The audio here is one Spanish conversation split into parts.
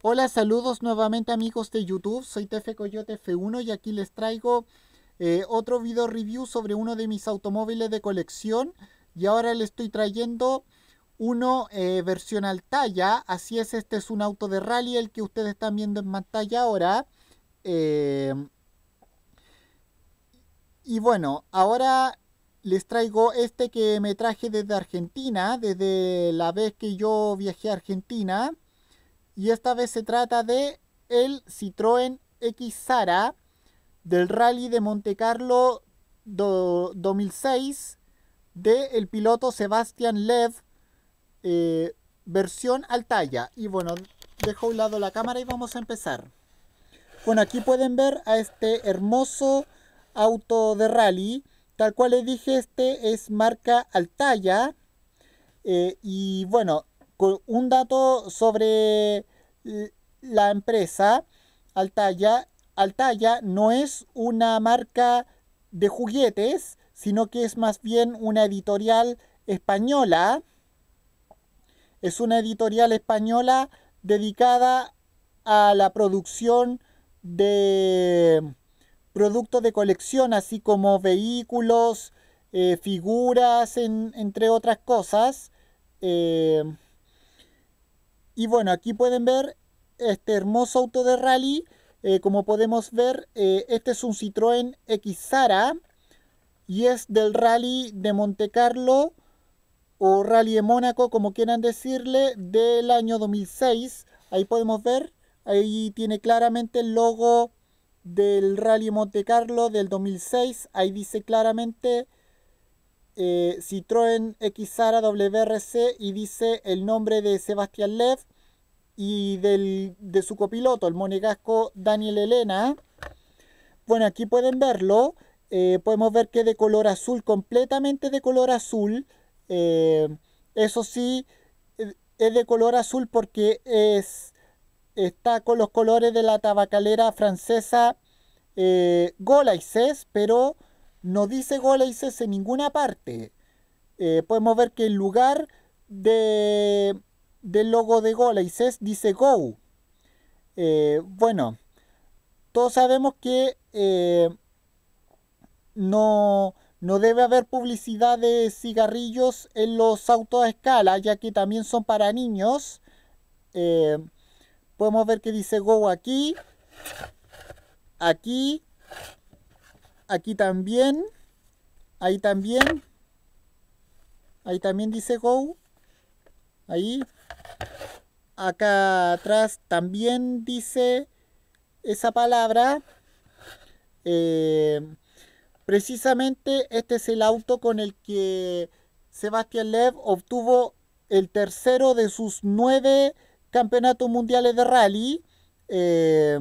Hola, saludos nuevamente amigos de YouTube, soy Tefe Coyote F1 y aquí les traigo eh, otro video review sobre uno de mis automóviles de colección y ahora le estoy trayendo uno eh, versión Altaya, así es, este es un auto de rally el que ustedes están viendo en pantalla ahora. Em, y bueno, ahora les traigo este que me traje desde Argentina, desde la vez que yo viajé a Argentina. Y esta vez se trata de el Citroën X del Rally de Monte Carlo 2006 del piloto Sebastián Lev, eh, versión Altaya. Y bueno, dejo a un lado la cámara y vamos a empezar. Bueno, aquí pueden ver a este hermoso auto de rally. Tal cual les dije, este es marca Altaya. Eh, y bueno, un dato sobre la empresa Altaya, Altaya no es una marca de juguetes, sino que es más bien una editorial española. Es una editorial española dedicada a la producción de productos de colección, así como vehículos, eh, figuras, entre otras cosas. Eh, y bueno, aquí pueden ver este hermoso auto de rally. Eh, como podemos ver, eh, este es un Citroën Xara y es del rally de Monte Carlo o rally de Mónaco, como quieran decirle, del año 2006. Ahí podemos ver, ahí tiene claramente el logo del rally Monte Carlo del 2006. Ahí dice claramente eh, Citroën Xara WRC y dice el nombre de Sebastián Lev y de su copiloto, el monegasco Daniel Elena. Bueno, aquí pueden verlo. Eh, podemos ver que de color azul, completamente de color azul. Eh, eso sí, eh, es de color azul porque es, está con los colores de la tabacalera francesa eh, pero no dice Golaices en ninguna parte. Eh, podemos ver que en lugar de, del logo de Golaices dice Go. Eh, bueno, todos sabemos que eh, no, no debe haber publicidad de cigarrillos en los autos a escala, ya que también son para niños. podemos ver que dice Go aquí, aquí Aquí también. Ahí también. Ahí también dice go. Ahí. Acá atrás también dice esa palabra. Eh, precisamente este es el auto con el que Sebastián Lev obtuvo el tercero de sus nueve campeonatos mundiales de rally. Eh,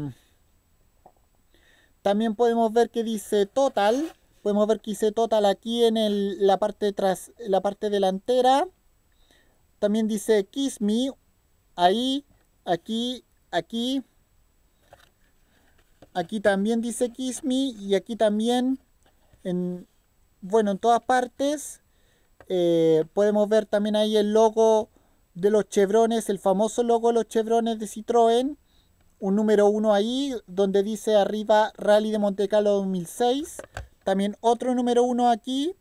también podemos ver que dice total. Podemos ver que dice total aquí en la, parte tras, la parte delantera. También dice kiss me. Ahí, aquí, aquí. Aquí también dice kiss me. Y aquí también. En, bueno, en todas partes. Eh, podemos ver también ahí el logo de los chevrones. El famoso logo de los chevrones de Citroën un número 1 ahí donde dice arriba Rally de Monte Carlo 2006. También otro número uno aquí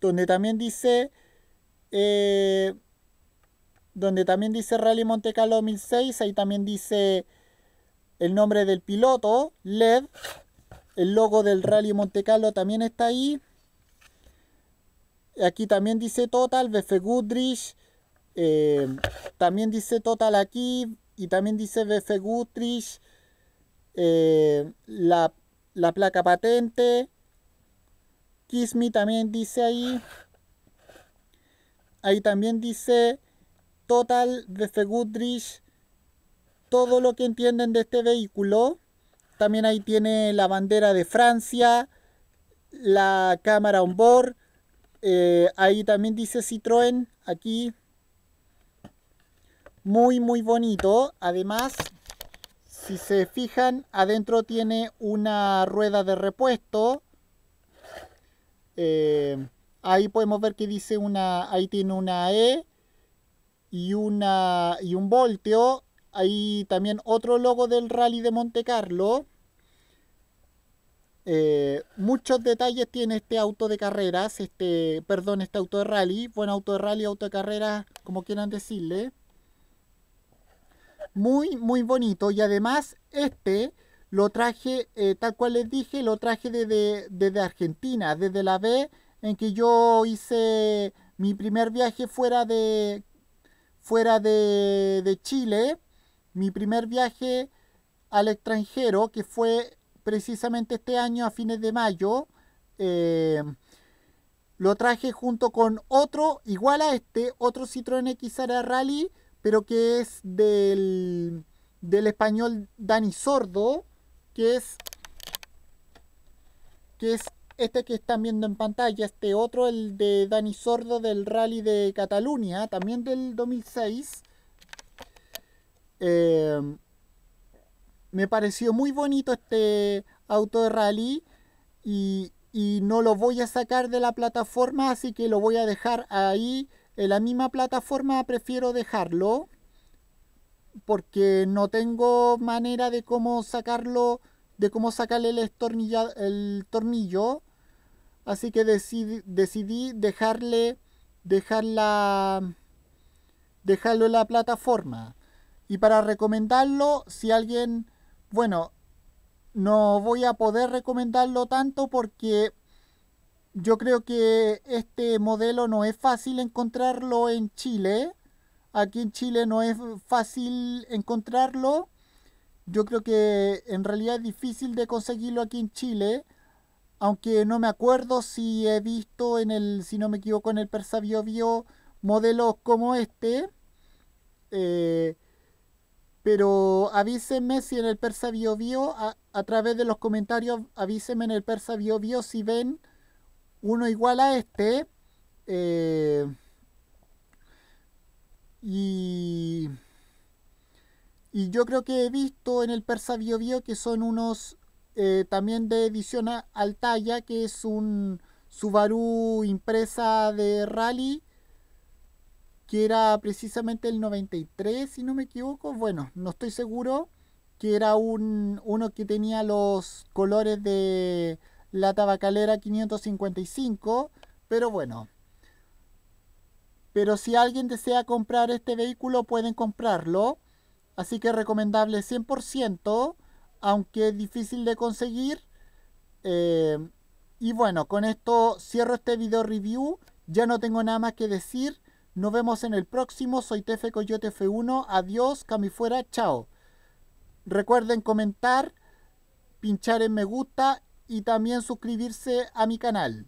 donde también dice eh, donde también dice Rally Monte Carlo 2006. Ahí también dice el nombre del piloto, LED. El logo del Rally Monte Carlo también está ahí. Aquí también dice Total, BF Goodrich. Eh, también dice Total aquí, y también dice BF Gutrich, eh, la, placa patente, Kiss también dice ahí, ahí también dice Total BF Gutrich, todo lo que entienden de este vehículo, también ahí tiene la bandera de Francia, la cámara on board, eh, ahí también dice Citroën, aquí muy, muy bonito. Además, si se fijan, adentro tiene una rueda de repuesto. Eh, ahí podemos ver que dice una, ahí tiene una E y, una, y un volteo Ahí también otro logo del rally de Monte Carlo. Eh, muchos detalles tiene este auto de carreras, este, perdón, este auto de rally. Buen auto de rally, auto de carreras, como quieran decirle. Muy, muy bonito. Y además, este lo traje, eh, tal cual les dije, lo traje desde, Argentina, desde la B en que yo hice mi primer viaje fuera de fuera de, Chile, mi primer viaje al extranjero, que fue precisamente este año a fines de mayo, eh, lo traje junto con otro, igual a este, otro Citroën XR Rally, pero que es del, del español Dani Sordo, que es, que este que están viendo en pantalla, este otro, el de Dani Sordo del Rally de Cataluña, también del 2006. Eh, me pareció muy bonito este auto de rally y, y, no lo voy a sacar de la plataforma, así que lo voy a dejar ahí en la misma plataforma prefiero dejarlo porque no tengo manera de cómo sacarlo, de cómo sacarle el, tornillo. Así que decidí, decidí dejarle, dejarla, dejarlo en la plataforma. Y para recomendarlo, si alguien, bueno, no voy a poder recomendarlo tanto porque yo creo que este modelo no es fácil encontrarlo en Chile. Aquí en Chile no es fácil encontrarlo. Yo creo que en realidad es difícil de conseguirlo aquí en Chile. Aunque no me acuerdo si he visto en el, si no me equivoco, en el Persa Bio, Bio modelos como este. Eh, pero avísenme si en el Persa Bio, a, través de los comentarios, avísenme en el Persa Bio, si ven uno igual a este. Eh, y, y, yo creo que he visto en el Persa Bio, que son unos eh, también de edición Altaya que es un Subaru impresa de rally, que era precisamente el 93, si no me equivoco. Bueno, no estoy seguro que era un, uno que tenía los colores de la tabacalera 555, pero bueno. Pero si alguien desea comprar este vehículo, pueden comprarlo. Así que recomendable 100%, aunque es difícil de conseguir. Eh, y bueno, con esto cierro este video review. Ya no tengo nada más que decir. Nos vemos en el próximo. Soy Tefe Coyote F1. Adiós, fuera, chao. Recuerden comentar, pinchar en me gusta y también suscribirse a mi canal.